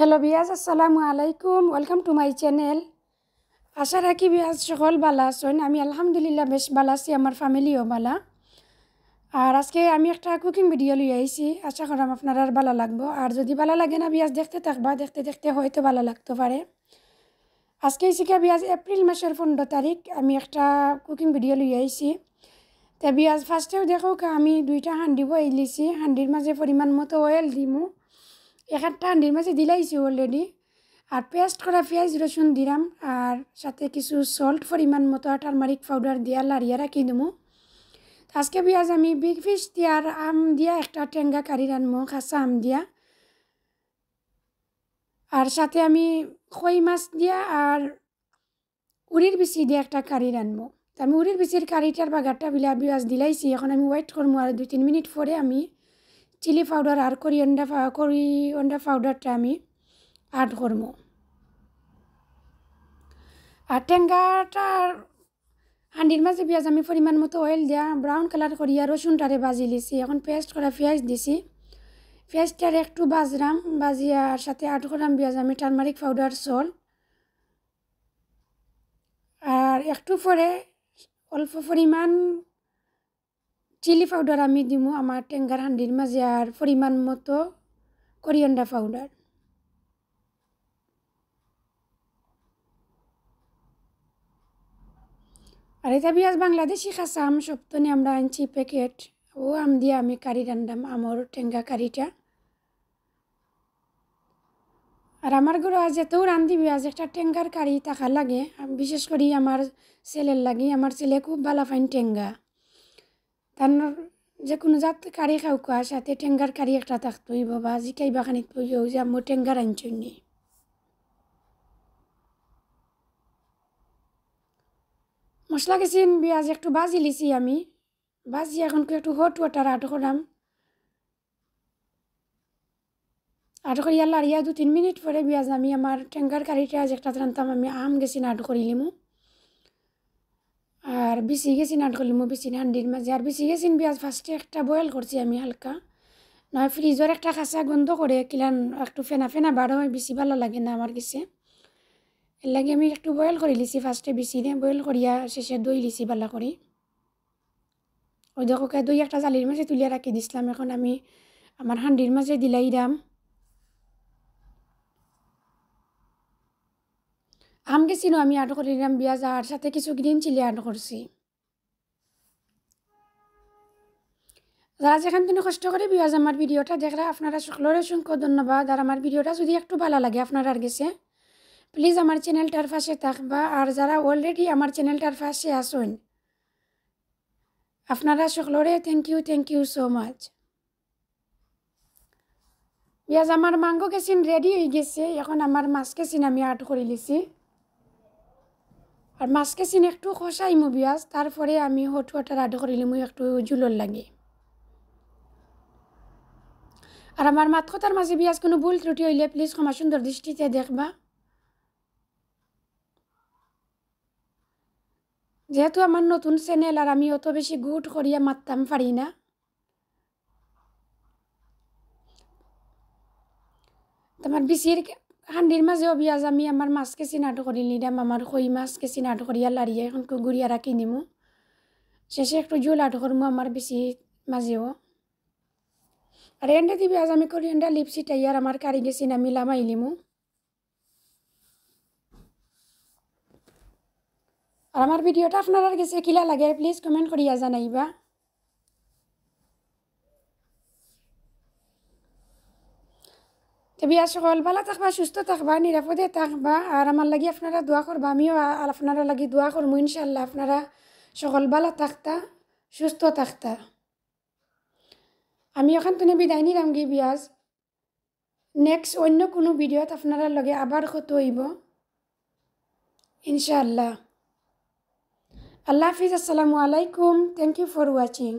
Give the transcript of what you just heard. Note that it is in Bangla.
হ্যালো বিয়াজ আসসালামু আলাইকুম ওয়েলকাম টু মাই চ্যানেল আশা রাখি বিয়াজ সকল বালা আসুন আমি আলহামদুলিল্লাহ বেশ বালা আছি আমার ফ্যামিলিও বালা আর আজকে আমি একটা কুকিং ভিডিও লিয়ে আইছি আশা করাম আপনার আর ভালো লাগবো আর যদি ভালো লাগে না বিয়াজ দেখতে থাকবা দেখতে দেখতে হয়তো ভালো লাগতে পারে আজকে শিখা বিয়াজ এপ্রিল মাসের পনেরো তারিখ আমি একটা কুকিং ভিডিও লিয়ে আইছি তা বিয়াজ ফার্স্টেও দেখো আমি দুইটা হান্ডি এলিছি হান্ডির মাঝে পরিমাণ মতো অয়েল দিমু এখানটা হান্ডির মাঝে দিলাইছি অলরেডি আর পেস্ট করা পেঁয়াজ রসুন দিলাম আর সাথে কিছু সল্ট পরিমাণ মতো টার্মারিক পাউডার দিয়া লাড়িয়া রাখি দেবো আজকে পেঁয়াজ আমি বিগ ফিস দিয়ে আম দিয়া একটা টেঙ্গা কারি রানবো খাসা আম দিয়া আর সাথে আমি খই মাছ দিয়া আর উড়ির বিচি দিয়ে একটা কারি রানবো আমি উড়ির বিচির কারিটার বাগারটা বিলা পেঁয়াজ দিলাইছি এখন আমি ওয়েট করবো আর দুই তিন মিনিট পরে আমি চিলি পাউডার আর করি অন্ডা পাউডারটা আমি অ্যাড করব আর টেঙ্গাটার হান্ডির মাঝে পেঁয়াজ আমি পরিমাণ মতো অয়েল দিয়া ব্রাউন কালার আর রসুনটারে বাজি লিছি এখন পেস্ট করা পেঁয়াজ দিছি পেঁয়াজটার একটু বাজরাম বাজিয়ার সাথে আট করাম পেঁয়াজ আমি টার্মারিক পাউডার সল আর একটু পরে অল্প পরিমাণ চিলি পাউডার আমি দিব আমার টেঙ্গার হান্ডির মাঝে আর পরিমাণ মতো করিয়ান্ডা পাউডার আর এটা পেঁয়াজ বাংলাদেশি খাসা আম সপ্তনে আমরা আনছি প্যাকেট ও আম দিয়ে আমি কারি রান্ডাম আমার টেঙ্গা কারিটা আর আমার ঘরে আজ এতও রান্ধি আজ একটা টেঙ্গার কারি থাকা লাগে বিশেষ করে আমার ছেলের লাগে আমার ছেলে খুব ভালো ফাইন টেঙ্গা তানোর যে কোনো জাতকারী কাউকা সাথে টেঙ্গার কারি একটা থাকতোই বাবা জিকাই বাগানিত বইও যে আমি টেঙ্গার আনছন্নি মশলা গেছিন পেঁয়াজ একটু ভাজি লিছি আমি ভাজি এখন একটু হট ওয়াটার আট করলাম আট করিয়া লাড়িয়া দু তিন মিনিট পরে পেঁয়াজ আমি আমার টেঙ্গার কারিটা যে একটা রান্তাম আমি আম গেছি আট করিলিমু আর বেশি গেছি নাট করলি মো বিছি হান্ডির মাঝে আর বেশি গেছি পেঁয়াজ ফার্স্টে একটা বয়েল করছি আমি হালকা নয় ফ্রিজের একটা খাসা গন্ধ করে কিলান একটু ফেনা ফেনা বাড়ো হয় বেশি ভালো লাগে না আমার কাছে এর লাগে আমি একটু বয়েল করে লিছি ফার্স্টে বেশি দিয়ে বয়েল করিয়া শেষে দই লিছি ভালো করে ওই দেখো দই একটা জালির মাঝে তুলিয়া রাখি দিছিলাম এখন আমি আমার হান্ডির মাঝে দিলাই দাম আম গেছিনো আমি আর্ট করিলাম পেঁয়াজ আর সাথে কিছু গ্রিন চিলি আর্ট করছি যারা যেখান থেকে কষ্ট করে বিয়াজ আমার ভিডিওটা দেখরা আপনারা সকলের অসংখ্য ধন্যবাদ আর আমার ভিডিওটা যদি একটু ভালো লাগে আপনার আর গেছে প্লিজ আমার চ্যানেলটার পাশে থাকবা আর যারা অলরেডি আমার চ্যানেলটার পাশে আসুন আপনারা সকলরে thank you thank you so much বিয়াজ আমার মাংস গেছেন রেডি হয়ে গেছে এখন আমার মাছ গেছেন আমি আর্ট করে লিছি আর মাছকে সিন একটু খসাই আস তারপরে আমি হট ওয়াটার আড করিলাম একটু জুলর লাগে আর আমার মাত কথার মাঝে বিয়াজ কোনো ভুল ত্রুটি হইলে প্লিজ ক্ষমা সুন্দর দৃষ্টিতে দেখবা যেহেতু আমার নতুন চ্যানেল আর আমি অত বেশি গুট করিয়া মারতাম পারি না তোমার বিসির হান্দির মাজে অবিয়াজ আমি আমার মাছকে চিনাটো করি নিদাম আমার খই মাছকে চিনাটো করিয়া লাড়িয়ে এখন গুড়িয়া রাখি নিমু শেষে একটু জোল আটো করবো আমার বেশি আৰু আর এন্ডা দিবি আজ আমি করি এন্ডা লিপসিটাই আর আমার কারি গেছি না মিলাম আইলিমু আর আমার ভিডিওটা আপনারা গেছে কিলা লাগে প্লিজ কমেণ্ট কৰি আজা জানাইবা তো বিয়া সকল ভালো থাকবা সুস্থ থাকবা নিরাপদে থাকবা আর আমার লাগি আপনারা দোয়া করবা আমিও আপনারা লাগি দোয়া করবো ইনশাল্লাহ আপনারা সকল ভালো থাকতা সুস্থ থাকতা আমি ওখান তুমি বিদায় নিলাম গিয়ে বিয়াজ নেক্সট অন্য কোনো ভিডিওত আপনারা লগে আবার কত হইব ইনশাআল্লাহ আল্লাহ হাফিজ আসসালামু আলাইকুম থ্যাংক ইউ ফর ওয়াচিং